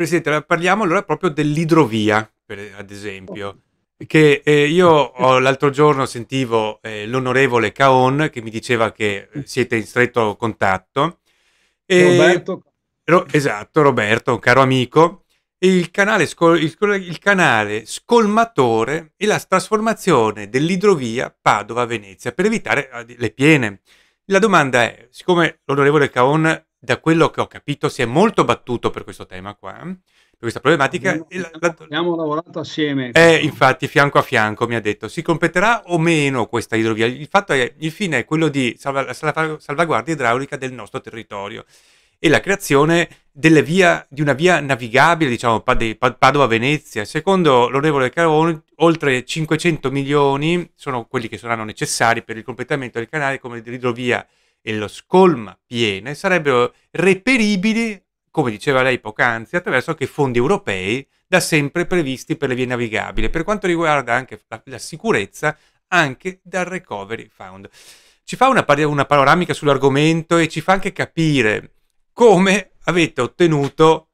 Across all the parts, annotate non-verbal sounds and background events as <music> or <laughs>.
Presidente, parliamo allora proprio dell'idrovia, per, ad esempio, oh. che eh, io l'altro giorno sentivo eh, l'onorevole Caon che mi diceva che eh, mm. siete in stretto contatto. E, Roberto. Ro, esatto, Roberto, un caro amico. Il canale, scol, il, il canale scolmatore e la trasformazione dell'idrovia Padova-Venezia per evitare eh, le piene. La domanda è, siccome l'onorevole Caon da quello che ho capito, si è molto battuto per questo tema qua, per questa problematica. Abbiamo, la, abbiamo lavorato assieme. Eh, infatti, fianco a fianco mi ha detto, si completerà o meno questa idrovia? Il fatto è, il fine è quello di salv- salv- salvaguardia idraulica del nostro territorio e la creazione via, di una via navigabile, diciamo, Padova-Venezia. Secondo l'onorevole Carone, oltre 500 milioni sono quelli che saranno necessari per il completamento del canale come l'idrovia e lo scolma piene sarebbero reperibili, come diceva lei poc'anzi, attraverso anche fondi europei da sempre previsti per le vie navigabili, per quanto riguarda anche la, la sicurezza, anche dal Recovery Fund. Ci fa una, una panoramica sull'argomento e ci fa anche capire come avete ottenuto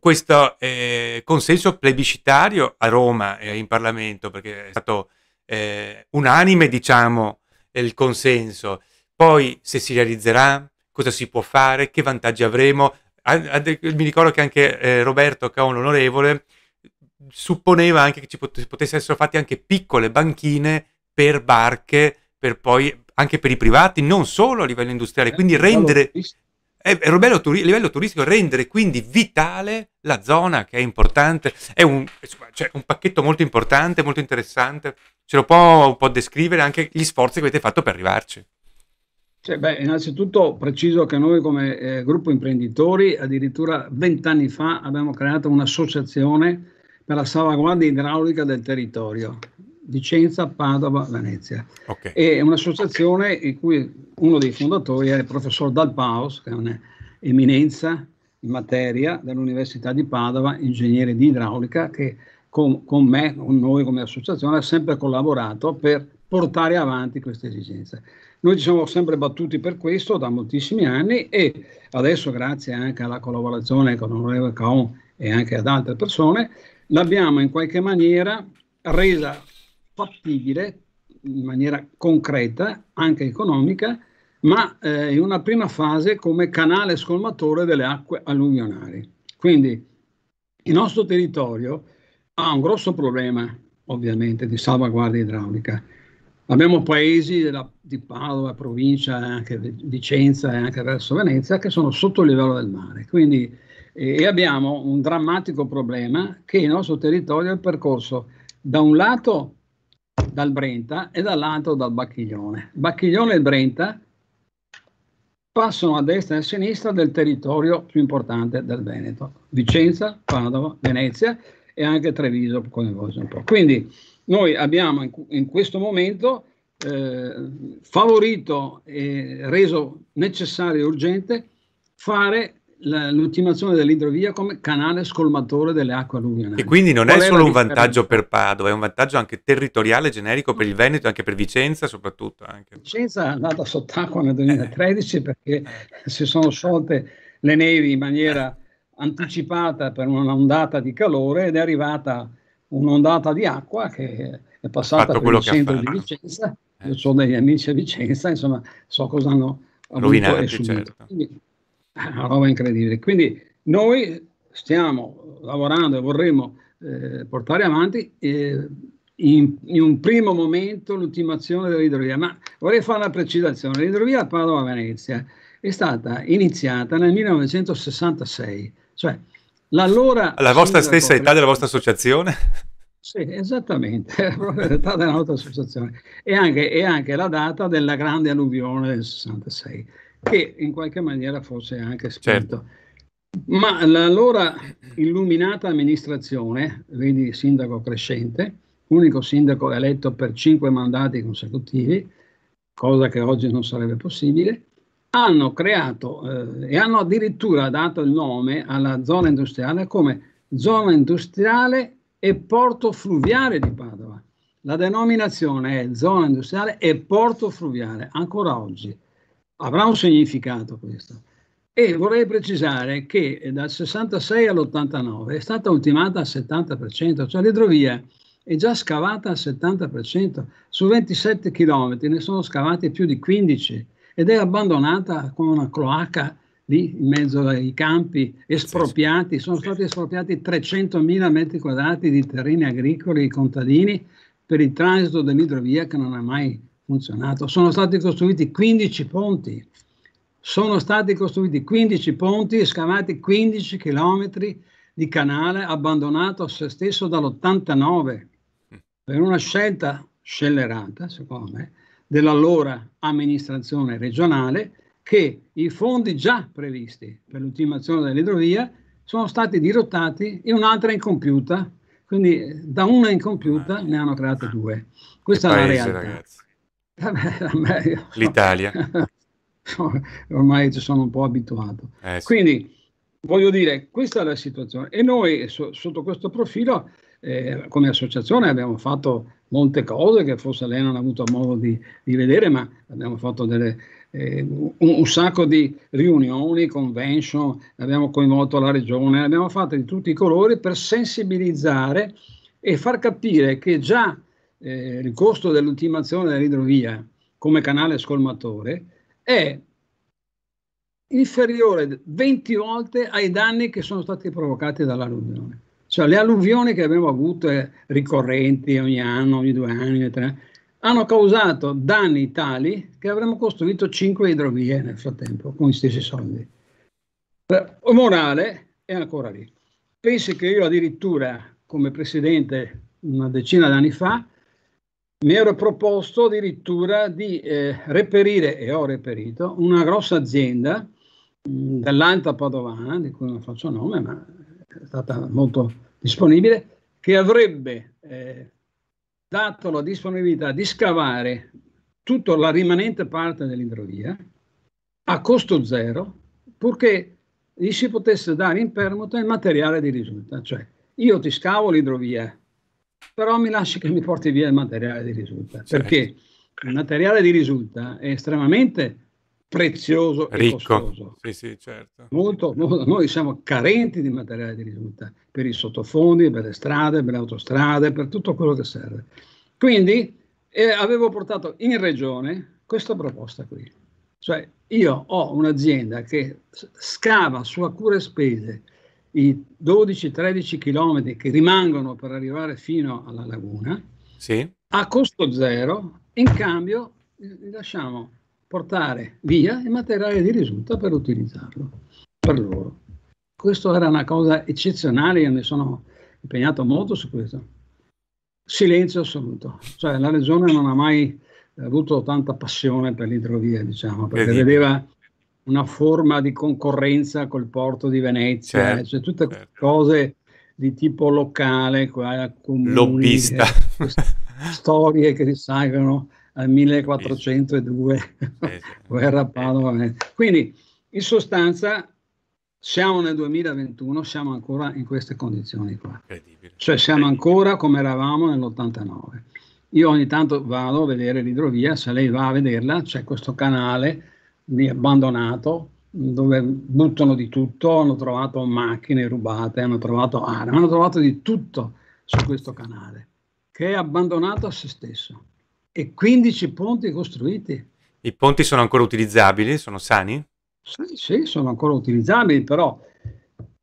questo eh, consenso plebiscitario a Roma e eh, in Parlamento, perché è stato eh, unanime, diciamo, il consenso. Poi se si realizzerà, cosa si può fare, che vantaggi avremo. Mi ricordo che anche eh, Roberto, che è un onorevole, supponeva anche che ci pot- potessero essere fatte anche piccole banchine per barche, per poi anche per i privati, non solo a livello industriale. Eh, quindi rendere, eh, eh a turi- livello turistico, rendere quindi vitale la zona che è importante. È un, cioè, un pacchetto molto importante, molto interessante. Ce lo può un po' descrivere anche gli sforzi che avete fatto per arrivarci. Cioè, beh, innanzitutto preciso che noi come eh, gruppo imprenditori addirittura vent'anni fa abbiamo creato un'associazione per la salvaguardia idraulica del territorio, Vicenza, Padova, Venezia. Okay. È un'associazione okay. in cui uno dei fondatori è il professor Dal Paus, che è un'eminenza in materia dell'Università di Padova, ingegnere di idraulica, che con, con me, con noi come associazione, ha sempre collaborato per portare avanti questa esigenza. Noi ci siamo sempre battuti per questo da moltissimi anni e adesso grazie anche alla collaborazione con l'onorevole Caon e anche ad altre persone l'abbiamo in qualche maniera resa fattibile in maniera concreta, anche economica, ma eh, in una prima fase come canale scolmatore delle acque alluvionali. Quindi il nostro territorio ha un grosso problema, ovviamente, di salvaguardia idraulica Abbiamo paesi della, di Padova, provincia, eh, anche Vicenza e eh, anche verso Venezia che sono sotto il livello del mare. Quindi eh, abbiamo un drammatico problema che il nostro territorio è percorso da un lato dal Brenta e dall'altro dal Bacchiglione. Bacchiglione e Brenta passano a destra e a sinistra del territorio più importante del Veneto, Vicenza, Padova, Venezia, e anche Treviso coinvolge un po'. Quindi noi abbiamo in, in questo momento eh, favorito e reso necessario e urgente fare la, l'ultimazione dell'idrovia come canale scolmatore delle acque alluvionali. E quindi non Qual è solo un vantaggio per Padova, è un vantaggio anche territoriale, generico per il Veneto, e anche per Vicenza soprattutto. Anche. Vicenza è andata sott'acqua nel 2013 perché eh. si sono sciolte le nevi in maniera anticipata per un'ondata di calore ed è arrivata un'ondata di acqua che è passata per il centro di Vicenza. Eh. Io sono degli amici a Vicenza, insomma, so cosa hanno rovinato. Certo. Quindi, è ah, una roba incredibile. Quindi noi stiamo lavorando e vorremmo eh, portare avanti eh, in, in, un primo momento l'ultimazione dell'idrovia, ma vorrei fare una precisazione. L'idrovia a Padova-Venezia è stata iniziata nel 1966, cioè l'allora... La vostra stessa età della vostra associazione? Sì, esattamente, <laughs> proprio l'età della nostra associazione. E anche, e anche, la data della grande alluvione del 66, che in qualche maniera fosse anche spinto. Certo. Ma l'allora illuminata amministrazione, quindi sindaco crescente, unico sindaco eletto per cinque mandati consecutivi, cosa che oggi non sarebbe possibile, hanno creato eh, e hanno addirittura dato il nome alla zona industriale come zona industriale e porto fluviale di Padova. La denominazione è zona industriale e porto fluviale, ancora oggi. Avrà un significato questo. E vorrei precisare che dal 66 all'89 è stata ultimata al 70%, cioè l'idrovia è già scavata al 70%, su 27 km ne sono scavati più di 15 ed è abbandonata come una cloaca lì in mezzo ai campi, espropriati, sono stati espropriati 300.000 metri quadrati di terreni agricoli contadini per il transito dell'idrovia che non ha mai funzionato. Sono stati costruiti 15 ponti, sono stati costruiti 15 ponti e scavati 15 chilometri di canale abbandonato a se stesso dall'89 per una scelta scellerata, secondo me, dell'allora amministrazione regionale che i fondi già previsti per l'ultimazione dell'idrovia sono stati dirottati in un'altra incompiuta, quindi eh, da una incompiuta ah, ne hanno create ah, due. Questa è la paese, realtà. Ragazzi. L'Italia. <laughs> Ormai ci sono un po' abituato. Eh, sì. Quindi, voglio dire, questa è la situazione. E noi so, sotto questo profilo, eh, come associazione, abbiamo fatto molte cose che forse lei non ha avuto modo di, di vedere, ma abbiamo fatto delle, eh, un, un, sacco di riunioni, convention, abbiamo coinvolto la regione, abbiamo fatto di tutti i colori per sensibilizzare e far capire che già eh, il costo dell'ultimazione dell'idrovia come canale scolmatore è inferiore 20 volte ai danni che sono stati provocati dall'alluvione. Cioè le alluvioni che abbiamo avuto ricorrenti ogni anno, ogni due anni, tre hanno causato danni tali che avremmo costruito cinque idrovie nel frattempo con gli stessi soldi. Il morale è ancora lì. Pensi che io addirittura, come presidente una decina d'anni fa, mi ero proposto addirittura di eh, reperire, e ho reperito, una grossa azienda mm, dell'Alta Padovana, di cui non faccio nome, ma è stata molto disponibile, che avrebbe eh, dato la disponibilità di scavare tutta la rimanente parte dell'idrovia a costo zero, purché gli si potesse dare in permuta il materiale di risulta, cioè io ti scavo l'idrovia, però mi lasci che mi porti via il materiale di risulta, certo. perché il materiale di risulta è estremamente prezioso Ricco. Sì, sì, certo. Molto, molto, noi siamo carenti di materiale di risulta per i sottofondi, per le strade, per le autostrade, per tutto quello che serve. Quindi eh, avevo portato in regione questa proposta qui. Cioè io ho un'azienda che scava su a cure spese i 12-13 chilometri che rimangono per arrivare fino alla laguna sì. a costo zero, in cambio lasciamo portare via il materiale di risulta per utilizzarlo per loro. Questo era una cosa eccezionale, io mi sono impegnato molto su questo. Silenzio assoluto, cioè la regione non ha mai avuto tanta passione per l'idrovia, diciamo, perché Vedi. vedeva una forma di concorrenza col porto di Venezia, eh, certo, cioè tutte certo. cose di tipo locale, comuni, lobbista, eh, <laughs> storie che risalgono al 1402, eh, <laughs> guerra Padova. Eh. Quindi in sostanza siamo nel 2021, siamo ancora in queste condizioni qua. Cioè siamo ancora come eravamo nell'89. Io ogni tanto vado a vedere l'idrovia, se lei va a vederla c'è questo canale lì abbandonato dove buttano di tutto, hanno trovato macchine rubate, hanno trovato armi, hanno trovato di tutto su questo canale che è abbandonato a se stesso e 15 ponti costruiti. I ponti sono ancora utilizzabili? Sono sani? Sì, sì, sono ancora utilizzabili, però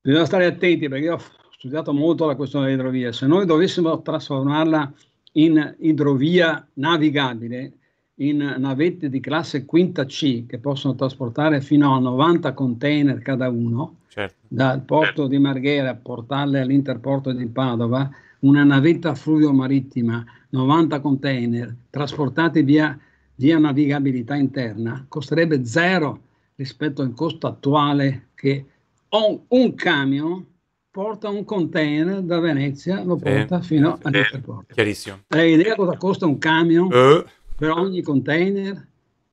bisogna stare attenti perché io ho studiato molto la questione dell'idrovia. Se noi dovessimo trasformarla in idrovia navigabile, in navette di classe quinta C che possono trasportare fino a 90 container cada uno, certo. dal porto di Marghera a portarle all'interporto di Padova, una navetta fluviomarittima 90 container trasportati via, via navigabilità interna costerebbe zero rispetto al costo attuale che un, un camion porta un container da Venezia, lo porta sì, fino sì, all'aeroporto. Chiarissimo. Hai idea cosa costa un camion uh. per ogni container?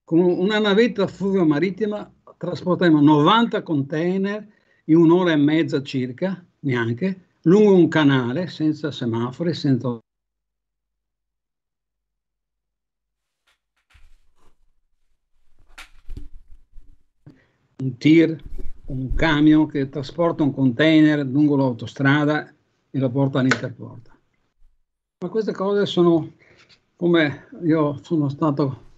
Con una navetta fluviale marittima trasporteremo 90 container in un'ora e mezza circa, neanche, lungo un canale, senza semafori, senza un tir, un camion che trasporta un container lungo l'autostrada e lo porta all'interporta. Ma queste cose sono come io sono stato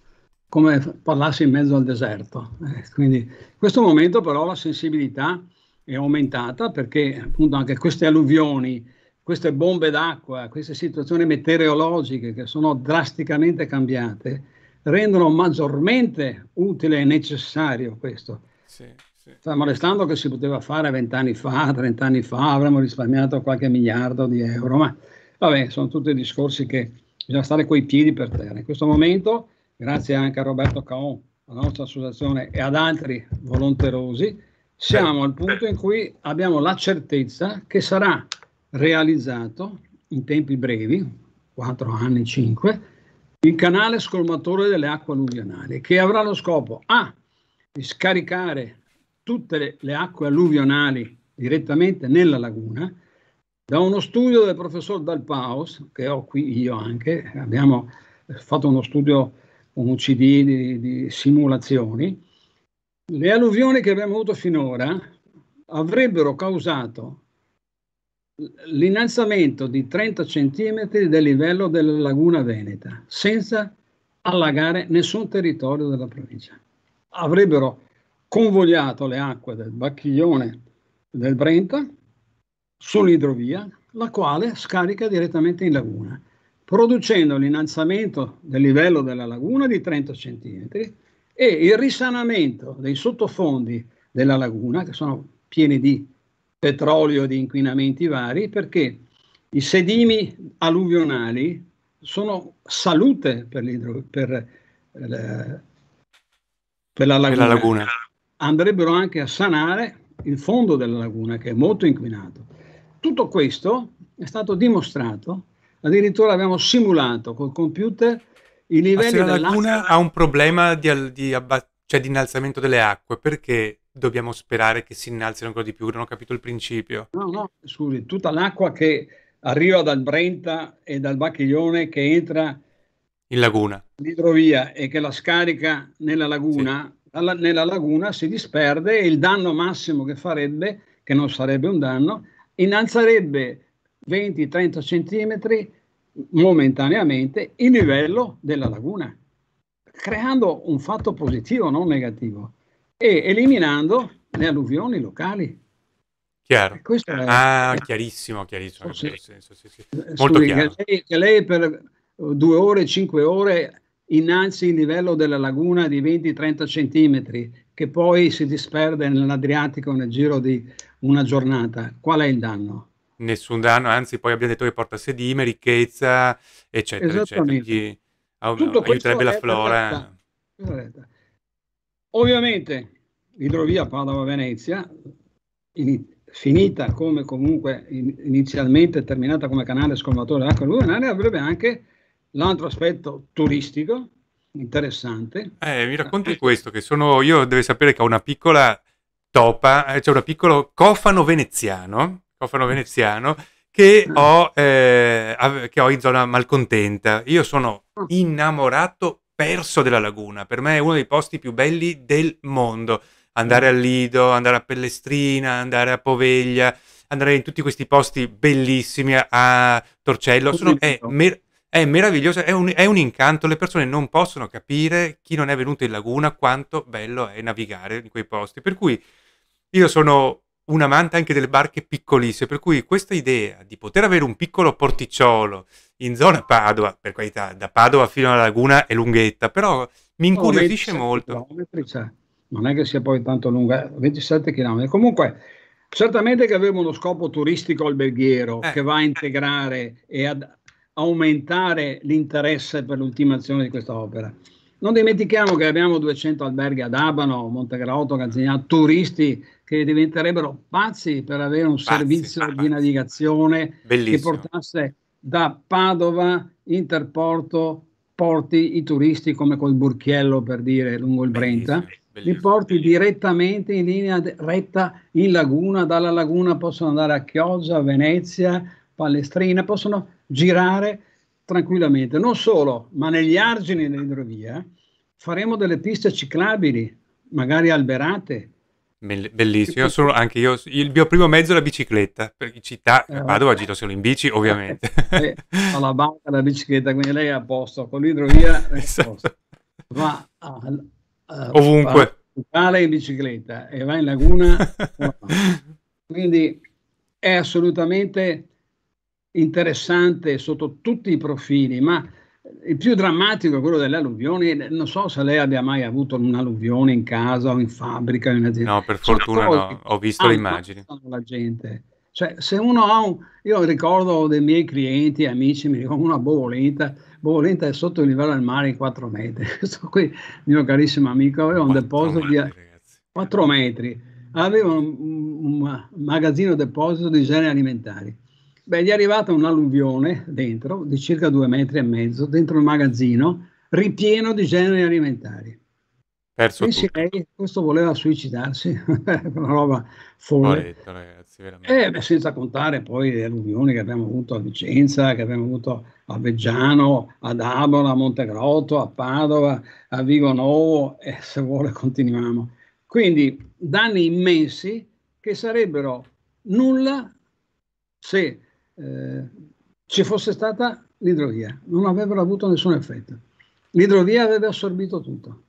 come parlassi in mezzo al deserto. Eh, quindi in questo momento però la sensibilità è aumentata perché appunto anche queste alluvioni, queste bombe d'acqua, queste situazioni meteorologiche che sono drasticamente cambiate rendono maggiormente utile e necessario questo. Sì, sì. Stiamo restando che si poteva fare vent'anni fa, trent'anni fa, avremmo risparmiato qualche miliardo di euro, ma vabbè, sono tutti discorsi che bisogna stare coi piedi per terra. In questo momento, grazie anche a Roberto Caon, alla nostra associazione e ad altri volonterosi, siamo al punto in cui abbiamo la certezza che sarà realizzato in tempi brevi, 4 anni, 5, il canale scolmatore delle acque alluvionali, che avrà lo scopo A, di scaricare tutte le, le acque alluvionali direttamente nella laguna, da uno studio del professor Dalpaus, che ho qui io anche, abbiamo fatto uno studio, un CD di, di simulazioni, le alluvioni che abbiamo avuto finora avrebbero causato l'innalzamento di 30 cm del livello della laguna veneta, senza allagare nessun territorio della provincia avrebbero convogliato le acque del Bacchiglione del Brenta sull'idrovia, la quale scarica direttamente in laguna, producendo l'innalzamento del livello della laguna di 30 cm e il risanamento dei sottofondi della laguna, che sono pieni di petrolio e di inquinamenti vari, perché i sedimi alluvionali sono salute per, per eh, per la laguna, per la laguna. andrebbero anche a sanare il fondo della laguna che è molto inquinato. Tutto questo è stato dimostrato, addirittura abbiamo simulato col computer i livelli della laguna ha un problema di, di, abba- cioè di innalzamento delle acque, perché dobbiamo sperare che si innalzino ancora di più? Non ho capito il principio. No, no, scusi, tutta l'acqua che arriva dal Brenta e dal Bacchiglione che entra in laguna. L'idrovia è che la scarica nella laguna, sì. alla, nella laguna si disperde e il danno massimo che farebbe, che non sarebbe un danno, innalzerebbe 20-30 centimetri momentaneamente il livello della laguna, creando un fatto positivo, non negativo, e eliminando le alluvioni locali. Chiaro. Ah, chiarissimo, chiarissimo. Sì. Senso, sì, sì. Molto Scusi, chiaro. Che lei, che lei per, due ore, cinque ore innanzi il livello della laguna di 20-30 centimetri, che poi si disperde nell'Adriatico nel giro di una giornata. Qual è il danno? Nessun danno, anzi poi abbiamo detto che porta sedime, ricchezza, eccetera, eccetera. Gli, Tutto aiuterebbe la flora. Eh. Perfetta. Ovviamente l'idrovia Padova-Venezia, in, finita come comunque in, inizialmente terminata come canale scolmatore d'acqua alluvionale, avrebbe anche l'altro aspetto turistico interessante. Eh, mi racconti questo, che sono, io deve sapere che ho una piccola topa, eh, c'è cioè un piccolo cofano veneziano, cofano veneziano che, ho, eh, che ho in zona malcontenta. Io sono innamorato perso della laguna, per me è uno dei posti più belli del mondo. Andare a Lido, andare a Pellestrina, andare a Poveglia, andare in tutti questi posti bellissimi a Torcello. Sono, è, mer- è meraviglioso, è un, è un, incanto, le persone non possono capire chi non è venuto in laguna quanto bello è navigare in quei posti. Per cui io sono un amante anche delle barche piccolissime, per cui questa idea di poter avere un piccolo porticciolo in zona Padova, per carità, da Padova fino alla laguna è lunghetta, però mi incuriosisce oh, molto. Km, cioè, non è che sia poi tanto lunga, 27 km. Comunque, certamente che avevo uno scopo turistico alberghiero eh. che va a integrare e ad aumentare l'interesse per l'ultimazione di questa opera. Non dimentichiamo che abbiamo 200 alberghi ad Abano, Montegrotto, Canzignano, turisti che diventerebbero pazzi per avere un pazzi, servizio pazzi. di navigazione Bellissimo. che portasse da Padova, Interporto, porti i turisti come col Burchiello per dire lungo il Brenta. Bellissimo. Bellissimo, li porti bellissimo. direttamente in linea retta in laguna, dalla laguna possono andare a Chioggia, Venezia, Palestrina, possono girare tranquillamente. Non solo, ma negli argini dell'idrovia faremo delle piste ciclabili, magari alberate. Bellissimo, io anche io, il mio primo mezzo è la bicicletta, perché in città eh, vado agito solo in bici ovviamente. Eh, eh <laughs> alla banca la bicicletta, quindi lei è a posto, con l'idrovia è a posto. Esatto. Va a, eh, a, ovunque. Vale in bicicletta e va in laguna. <laughs> quindi è assolutamente interessante sotto tutti i profili, ma il più drammatico è quello delle alluvioni. Non so se lei abbia mai avuto un'alluvione in casa o in fabbrica o in azienda. No, per fortuna no, ho visto le immagini. La gente. Cioè, se uno ha un... Io ricordo dei miei clienti, amici, mi dicono una bovolenta, bovolenta è sotto il livello del mare in 4 metri. <laughs> Questo qui, mio carissimo amico, aveva un deposito di... Ragazzi. 4 metri. Aveva un, un, un magazzino deposito di generi alimentari Beh, gli è arrivata un'alluvione dentro di circa due metri e mezzo, dentro il magazzino, ripieno di generi alimentari. Perso Pensi tutto. lei, questo voleva suicidarsi, <laughs> una roba folle. e eh, beh, senza contare poi le alluvioni che abbiamo avuto a Vicenza, che abbiamo avuto a Veggiano, ad Abola, a Montegrotto, a Padova, a Vigo Novo, e eh, se vuole continuiamo. Quindi danni immensi che sarebbero nulla se ci eh, fosse stata l'idrovia, non avrebbero avuto nessun effetto. L'idrovia avrebbe assorbito tutto,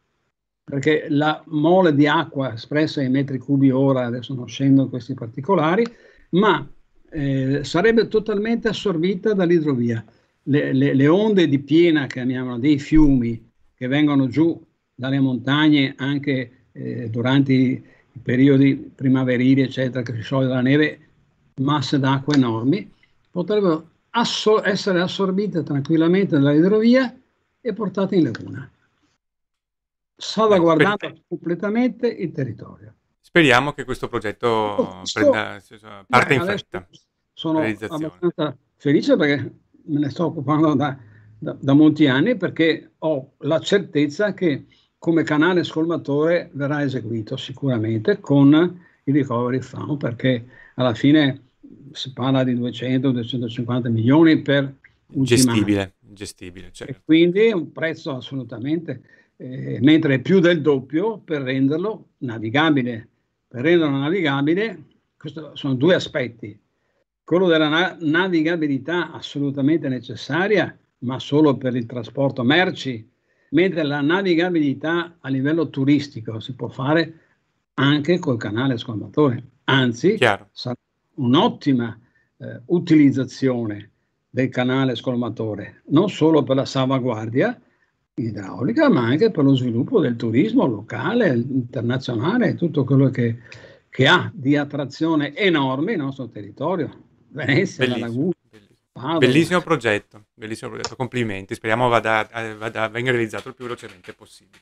perché la mole di acqua espressa in metri cubi ora, adesso non scendo in questi particolari, ma eh, sarebbe totalmente assorbita dall'idrovia. Le, le, le, onde di piena, chiamiamolo, dei fiumi che vengono giù dalle montagne anche eh, durante i periodi primaverili, eccetera, che si scioglie la neve, masse d'acqua enormi, potrebbero assor- essere assorbite tranquillamente dall'idrovia e portate in laguna, salvaguardando Speriamo. completamente il territorio. Speriamo che questo progetto oh, sto... prenda parte Beh, in fretta. Sono abbastanza felice perché me ne sto occupando da, da, da molti anni perché ho la certezza che come canale scolmatore verrà eseguito sicuramente con il recovery fund perché alla fine si parla di 200-250 milioni per un gestibile, gestibile certo. e quindi un prezzo assolutamente eh, mentre è più del doppio per renderlo navigabile per renderlo navigabile questi sono due aspetti quello della na- navigabilità assolutamente necessaria ma solo per il trasporto merci mentre la navigabilità a livello turistico si può fare anche col canale scolmatore anzi Chiaro. sarà un'ottima eh, utilizzazione del canale scolmatore, non solo per la salvaguardia idraulica, ma anche per lo sviluppo del turismo locale, internazionale, tutto quello che, che ha di attrazione enorme il nostro territorio. Venezia, bellissimo, la Laguna. Bellissimo. bellissimo progetto, bellissimo progetto, complimenti. Speriamo vada, vada, venga realizzato il più velocemente possibile.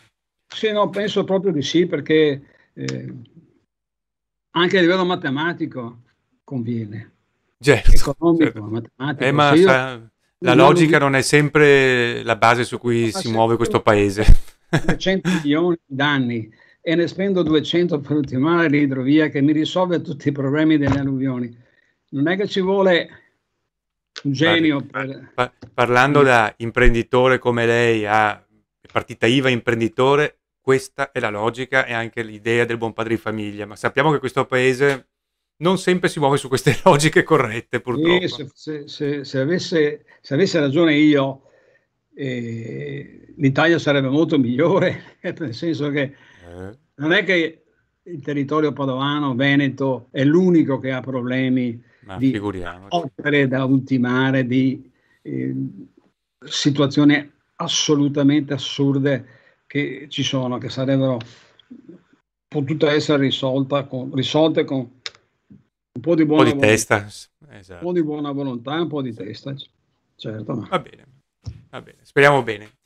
Sì, no, penso proprio di sì, perché eh, anche a livello matematico conviene. Certo, Economico, certo. matematico. Eh, ma io... sa, la logica non è sempre la base su cui si muove questo paese. 300 <laughs> milioni d'anni e ne spendo 200 per ultimare l'idrovia che mi risolve tutti i problemi delle alluvioni. Non è che ci vuole un genio. Per... Par- parlando da imprenditore come lei, a partita IVA imprenditore, questa è la logica e anche l'idea del buon padre di famiglia, ma sappiamo che questo paese non sempre si muove su queste <laughs> logiche corrette, purtroppo. Se, se, se, se avesse, avesse, ragione io, eh, l'Italia sarebbe molto migliore, <laughs> nel senso che eh. non è che il territorio padovano, veneto, è l'unico che ha problemi Ma di opere da ultimare, di eh, situazioni assolutamente assurde che ci sono, che sarebbero potute essere risolta con, risolte con un po' di buona, un po di testa. Esatto. Un po' di buona volontà, un po' di testa. Certo. Va bene. Va bene. Speriamo bene.